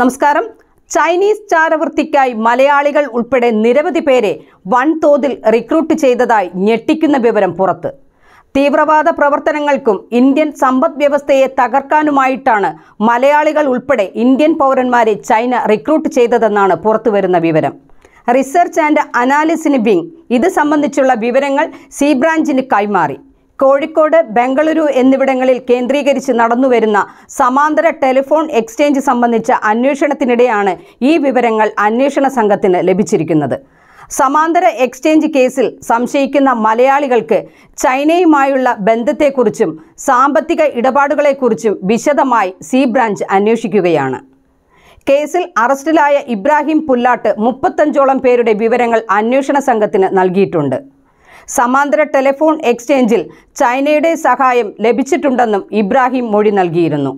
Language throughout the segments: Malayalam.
നമസ്കാരം ചൈനീസ് ചാരവൃത്തിക്കായി മലയാളികൾ ഉൾപ്പെടെ നിരവധി പേരെ വൻതോതിൽ റിക്രൂട്ട് ചെയ്തതായി ഞെട്ടിക്കുന്ന വിവരം പുറത്ത് തീവ്രവാദ പ്രവർത്തനങ്ങൾക്കും ഇന്ത്യൻ സമ്പദ് വ്യവസ്ഥയെ തകർക്കാനുമായിട്ടാണ് മലയാളികൾ ഉൾപ്പെടെ ഇന്ത്യൻ പൗരന്മാരെ ചൈന റിക്രൂട്ട് ചെയ്തതെന്നാണ് പുറത്തുവരുന്ന വിവരം റിസർച്ച് ആൻഡ് അനാലിസിന് വിങ് ഇത് സംബന്ധിച്ചുള്ള വിവരങ്ങൾ സി ബ്രാഞ്ചിന് കൈമാറി കോഴിക്കോട് ബംഗളൂരു എന്നിവിടങ്ങളിൽ കേന്ദ്രീകരിച്ച് നടന്നുവരുന്ന സമാന്തര ടെലിഫോൺ എക്സ്ചേഞ്ച് സംബന്ധിച്ച അന്വേഷണത്തിനിടെയാണ് ഈ വിവരങ്ങൾ അന്വേഷണ സംഘത്തിന് ലഭിച്ചിരിക്കുന്നത് സമാന്തര എക്സ്ചേഞ്ച് കേസിൽ സംശയിക്കുന്ന മലയാളികൾക്ക് ചൈനയുമായുള്ള ബന്ധത്തെക്കുറിച്ചും സാമ്പത്തിക ഇടപാടുകളെക്കുറിച്ചും വിശദമായി സി ബ്രാഞ്ച് അന്വേഷിക്കുകയാണ് കേസിൽ അറസ്റ്റിലായ ഇബ്രാഹിം പുല്ലാട്ട് മുപ്പത്തഞ്ചോളം പേരുടെ വിവരങ്ങൾ അന്വേഷണ സംഘത്തിന് നൽകിയിട്ടുണ്ട് സമാന്തര ടെലിഫോൺ എക്സ്ചേഞ്ചിൽ ചൈനയുടെ സഹായം ലഭിച്ചിട്ടുണ്ടെന്നും ഇബ്രാഹിം മൊഴി നൽകിയിരുന്നു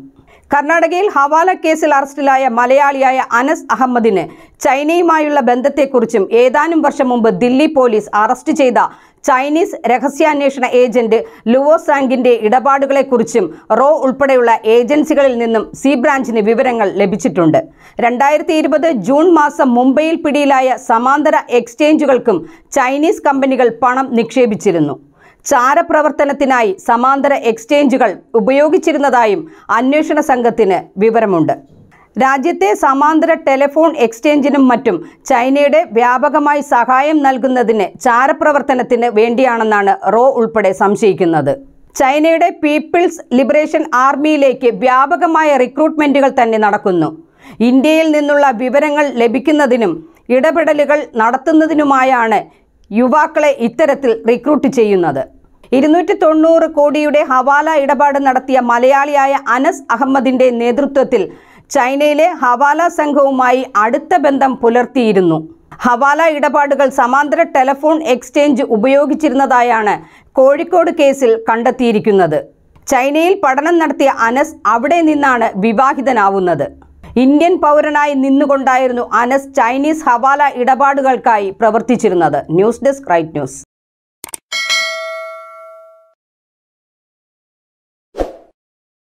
കർണാടകയിൽ ഹവാല കേസിൽ അറസ്റ്റിലായ മലയാളിയായ അനസ് അഹമ്മദിന് ചൈനയുമായുള്ള ബന്ധത്തെക്കുറിച്ചും ഏതാനും വർഷം മുമ്പ് ദില്ലി പോലീസ് അറസ്റ്റ് ചെയ്ത ചൈനീസ് രഹസ്യാന്വേഷണ ഏജന്റ് ലുവോ സാങ്കിന്റെ ഇടപാടുകളെക്കുറിച്ചും റോ ഉൾപ്പെടെയുള്ള ഏജൻസികളിൽ നിന്നും സി ബ്രാഞ്ചിന് വിവരങ്ങൾ ലഭിച്ചിട്ടുണ്ട് രണ്ടായിരത്തി ഇരുപത് ജൂൺ മാസം മുംബൈയിൽ പിടിയിലായ സമാന്തര എക്സ്ചേഞ്ചുകൾക്കും ചൈനീസ് കമ്പനികൾ പണം നിക്ഷേപിച്ചിരുന്നു ചാരപ്രവർത്തനത്തിനായി സമാന്തര എക്സ്ചേഞ്ചുകൾ ഉപയോഗിച്ചിരുന്നതായും അന്വേഷണ സംഘത്തിന് വിവരമുണ്ട് രാജ്യത്തെ സമാന്തര ടെലിഫോൺ എക്സ്ചേഞ്ചിനും മറ്റും ചൈനയുടെ വ്യാപകമായി സഹായം നൽകുന്നതിന് ചാരപ്രവർത്തനത്തിന് വേണ്ടിയാണെന്നാണ് റോ ഉൾപ്പെടെ സംശയിക്കുന്നത് ചൈനയുടെ പീപ്പിൾസ് ലിബറേഷൻ ആർമിയിലേക്ക് വ്യാപകമായ റിക്രൂട്ട്മെന്റുകൾ തന്നെ നടക്കുന്നു ഇന്ത്യയിൽ നിന്നുള്ള വിവരങ്ങൾ ലഭിക്കുന്നതിനും ഇടപെടലുകൾ നടത്തുന്നതിനുമായാണ് യുവാക്കളെ ഇത്തരത്തിൽ റിക്രൂട്ട് ചെയ്യുന്നത് ഇരുന്നൂറ്റി തൊണ്ണൂറ് കോടിയുടെ ഹവാല ഇടപാട് നടത്തിയ മലയാളിയായ അനസ് അഹമ്മദിന്റെ നേതൃത്വത്തിൽ ചൈനയിലെ ഹവാല സംഘവുമായി അടുത്ത ബന്ധം പുലർത്തിയിരുന്നു ഹവാല ഇടപാടുകൾ സമാന്തര ടെലഫോൺ എക്സ്ചേഞ്ച് ഉപയോഗിച്ചിരുന്നതായാണ് കോഴിക്കോട് കേസിൽ കണ്ടെത്തിയിരിക്കുന്നത് ചൈനയിൽ പഠനം നടത്തിയ അനസ് അവിടെ നിന്നാണ് വിവാഹിതനാവുന്നത് ഇന്ത്യൻ പൗരനായി നിന്നുകൊണ്ടായിരുന്നു അനസ് ചൈനീസ് ഹവാല ഇടപാടുകൾക്കായി പ്രവർത്തിച്ചിരുന്നത് ന്യൂസ് ഡെസ്ക് റൈറ്റ് ന്യൂസ്